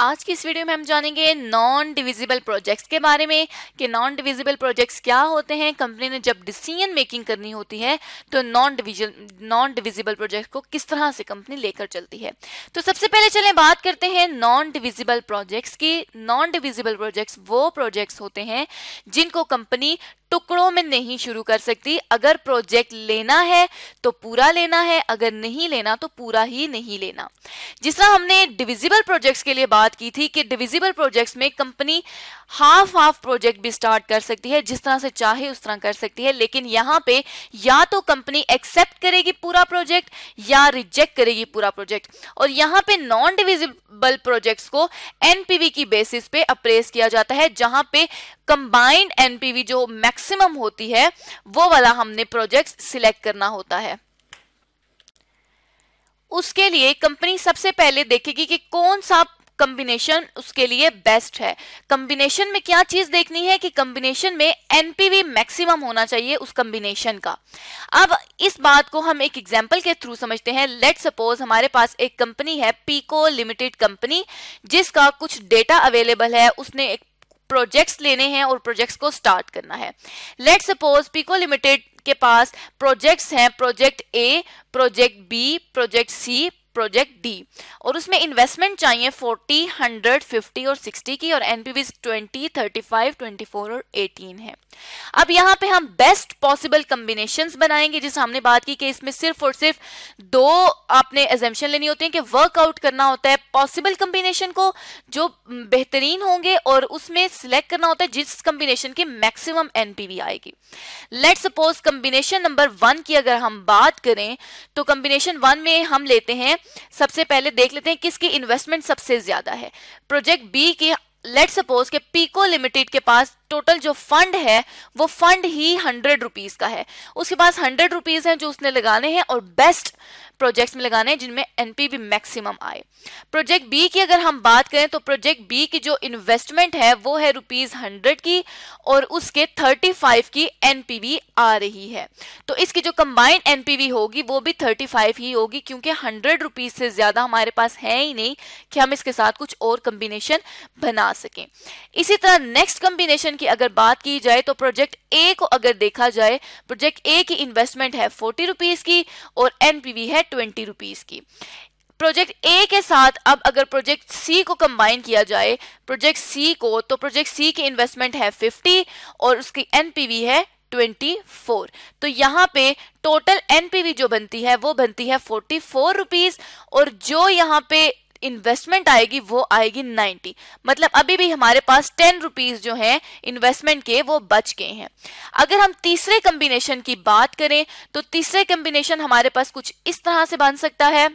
आज की इस वीडियो में हम जानेंगे नॉन डिविजिबल प्रोजेक्ट्स के बारे में कि नॉन डिविजिबल प्रोजेक्ट्स क्या होते हैं कंपनी ने जब डिसीजन मेकिंग करनी होती है तो non divisible non divisible project को किस तरह से कंपनी लेकर चलती है तो सबसे पहले चलें बात करते हैं नॉन डिविजिबल प्रोजेक्ट्स की नॉन डिविजिबल प्रोजेक्ट्स वो प्रोजेक्ट्स होते हैं जिनको कंपनी टुकड़ों में नहीं शुरू कर सकती अगर प्रोजेक्ट लेना है तो पूरा लेना है अगर नहीं लेना तो पूरा ही नहीं लेना जिस तरह हमने डिविजिबल प्रोजेक्ट्स के लिए बात की थी कि डिविजिबल प्रोजेक्ट्स में कंपनी हाफ हाफ प्रोजेक्ट भी स्टार्ट कर सकती है जिस तरह से चाहे उस तरह कर सकती है लेकिन यहां पे या तो कंपनी एक्सेप्ट करेगी पूरा प्रोजेक्ट या रिजेक्ट करेगी पूरा प्रोजेक्ट और यहाँ पे नॉन डिविजिबल प्रोजेक्ट्स को एनपीवी की बेसिस पे अप्रेस किया जाता है जहां पे कंबाइंड एनपीवी जो मैक्सिमम होती है वो वाला हमने प्रोजेक्ट सिलेक्ट करना होता है उसके लिए कंपनी सबसे पहले देखेगी कि कौन सा कंबिनेशन उसके लिए बेस्ट है कंबिनेशन में क्या चीज देखनी है कि कंबिनेशन में एनपीवी मैक्सिमम होना चाहिए उस कंबिनेशन का अब इस बात को हम एक एग्जाम्पल के थ्रू समझते हैं लेट सपोज हमारे पास एक कंपनी है पीको लिमिटेड कंपनी जिसका कुछ डेटा अवेलेबल है उसने एक प्रोजेक्ट्स लेने हैं और प्रोजेक्ट्स को स्टार्ट करना है लेट सपोज पीको लिमिटेड के पास प्रोजेक्ट्स हैं project A project B project C project D और उसमें इन्वेस्टमेंट चाहिए 40, 100, 50 और 60 की और एनपीवी 20, 35, 24 और 18 है अब यहाँ पे हम बेस्ट पॉसिबल कम्बिनेशन बनाएंगे जिस हमने बात की कि इसमें सिर्फ और सिर्फ दो आपने एजेंशन लेनी होती है कि वर्कआउट करना होता है पॉसिबल कम्बिनेशन को जो बेहतरीन होंगे और उसमें सिलेक्ट करना होता है जिस कम्बिनेशन की मैक्सिमम एनपीवी आएगी let suppose combination number one की अगर हम बात करें तो कम्बिनेशन वन में हम लेते हैं सबसे पहले देख देख लेते हैं किसकी इन्वेस्टमेंट सबसे ज्यादा है प्रोजेक्ट बी की लेट सपोज के पीको लिमिटेड के पास टोटल जो फंड है वो फंड ही हंड्रेड रुपीज का है उसके पास हंड्रेड रुपीज है जो उसने लगाने हैं और बेस्ट प्रोजेक्ट्स में लगाने हैं जिनमें एनपीवी मैक्सिमम आए प्रोजेक्ट बी की अगर हम बात करें तो प्रोजेक्ट बी की जो इन्वेस्टमेंट है वो है रुपीज हंड्रेड की और उसके थर्टी फाइव की एनपीवी आ रही है तो इसकी जो कंबाइंड एनपीवी होगी वो भी थर्टी फाइव ही होगी क्योंकि हंड्रेड रुपीज से ज्यादा हमारे पास है ही नहीं कि हम इसके साथ कुछ और कॉम्बिनेशन बना सकें इसी तरह नेक्स्ट कॉम्बिनेशन की अगर बात की जाए तो प्रोजेक्ट ए को अगर देखा जाए प्रोजेक्ट ए की इन्वेस्टमेंट है फोर्टी रुपीज की और एनपीवी है ट्वेंटी रुपीज की प्रोजेक्ट ए के साथ अब अगर प्रोजेक्ट सी को कंबाइन किया जाए प्रोजेक्ट सी को तो प्रोजेक्ट सी की इन्वेस्टमेंट है 50 और उसकी एनपीवी है 24 तो यहाँ पे टोटल एनपीवी जो बनती है वो बनती है 44 रुपीस और जो यहाँ पे इन्वेस्टमेंट आएगी वो आएगी नाइनटी मतलब अभी भी हमारे पास टेन रुपीज जो है इन्वेस्टमेंट के वो बच गए हैं अगर हम तीसरे कम्बिनेशन की बात करें तो तीसरे कम्बिनेशन हमारे पास कुछ इस तरह से बन सकता है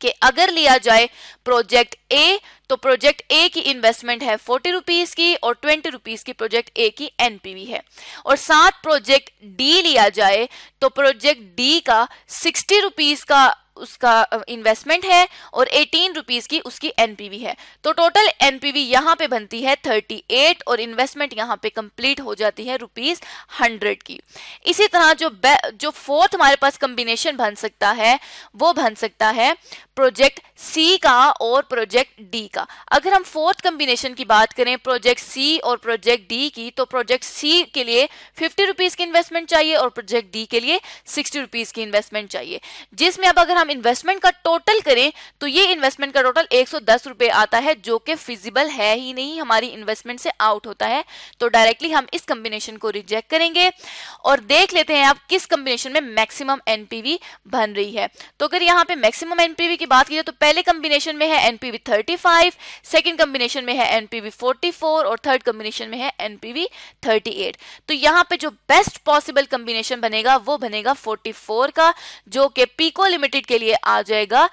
कि अगर लिया जाए प्रोजेक्ट ए तो प्रोजेक्ट ए की इन्वेस्टमेंट है फोर्टी रुपीज की और ट्वेंटी रुपीज की प्रोजेक्ट ए की एनपीवी है और साथ प्रोजेक्ट डी लिया जाए तो प्रोजेक्ट डी का सिक्सटी रुपीज का उसका इन्वेस्टमेंट है और एटीन रुपीज की उसकी एनपीवी है तो टोटल एनपीवी यहाँ पे बनती है थर्टी एट और इन्वेस्टमेंट यहाँ पे कंप्लीट हो जाती है रुपीज हंड्रेड की इसी तरह जो जो फोर्थ हमारे पास कंबिनेशन बन सकता है वो बन सकता है प्रोजेक्ट सी का और प्रोजेक्ट डी का अगर हम फोर्थ कम्बिनेशन की बात करें प्रोजेक्ट सी और प्रोजेक्ट डी की तो प्रोजेक्ट सी के लिए फिफ्टी रुपीज़ की इन्वेस्टमेंट चाहिए और प्रोजेक्ट डी के लिए सिक्सटी रुपीज़ की इन्वेस्टमेंट चाहिए जिसमें अब अगर हम इन्वेस्टमेंट का टोटल करें तो ये इन्वेस्टमेंट का टोटल एक रुपए आता है जो कि फिजिबल है ही नहीं हमारी इन्वेस्टमेंट से आउट होता है तो डायरेक्टली हम इस कम्बिनेशन को रिजेक्ट करेंगे और देख लेते हैं आप किस कम्बिनेशन में मैक्सिमम एनपीवी बन रही है तो अगर यहाँ पे मैक्सिमम एनपीवी की की बात की जाए तो पहले कॉम्बिनेशन में है एनपीवी 35, सेकेंड कॉम्बिनेशन में है एनपीवी 44 और थर्ड कॉम्बिनेशन में है एनपीवी 38. तो यहाँ पे जो बेस्ट पॉसिबल कॉम्बिनेशन बनेगा वो बनेगा 44 का जो कि पीको लिमिटेड के लिए आ जाएगा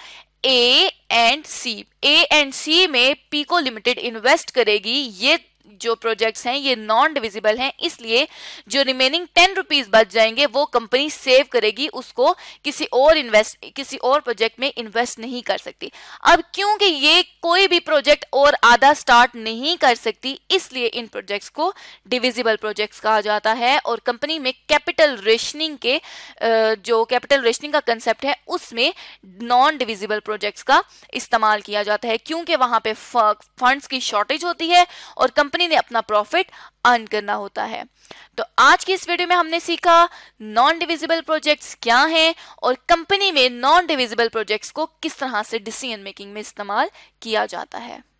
A and C A and सी में पीको लिमिटेड इन्वेस्ट करेगी ये जो प्रोजेक्ट्स हैं ये नॉन डिविजिबल हैं इसलिए जो रिमेनिंग टेन रुपीज बच जाएंगे वो कंपनी सेव करेगी उसको किसी और इन्वेस्ट किसी और प्रोजेक्ट में इन्वेस्ट नहीं कर सकती अब क्योंकि ये कोई भी प्रोजेक्ट और आधा स्टार्ट नहीं कर सकती इसलिए इन प्रोजेक्ट्स को डिविजिबल प्रोजेक्ट्स कहा जाता है और कंपनी में कैपिटल रेशनिंग के जो कैपिटल रेशनिंग का कंसेप्ट है उसमें नॉन डिविजिबल प्रोजेक्ट्स का इस्तेमाल किया जाता है क्योंकि वहां पे फंड्स की शॉर्टेज होती है और कंपनी कंपनी ने अपना प्रॉफिट अर्न करना होता है तो आज की इस वीडियो में हमने सीखा नॉन डिविजिबल प्रोजेक्ट्स क्या हैं और कंपनी में नॉन डिविजिबल प्रोजेक्ट्स को किस तरह से डिसीजन मेकिंग में इस्तेमाल किया जाता है